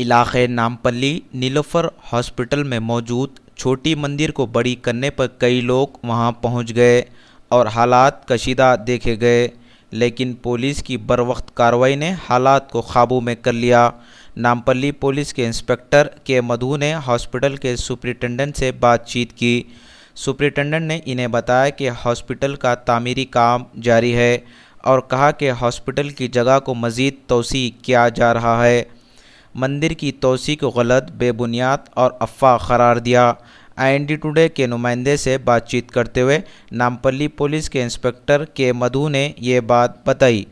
इलाके नामपल्ली नीलोफर हॉस्पिटल में मौजूद छोटी मंदिर को बड़ी करने पर कई लोग वहां पहुंच गए और हालात कशीदा देखे गए लेकिन पुलिस की बर वक्त कार्रवाई ने हालात को काबू में कर लिया नामपल्ली पुलिस के इंस्पेक्टर के मधु ने हॉस्पिटल के सुप्रिटेंडेंट से बातचीत की सुप्रिटेंडेंट ने इन्हें बताया कि हॉस्पिटल का तामीरी काम जारी है और कहा कि हॉस्पिटल की जगह को मज़ीद तोसी किया जा रहा है मंदिर की तोसी को गलत बेबुनियाद और अफवाह करार दिया आई डी टूडे के नुमाइंदे से बातचीत करते हुए नामपल्ली पुलिस के इंस्पेक्टर के मधु ने ये बात बताई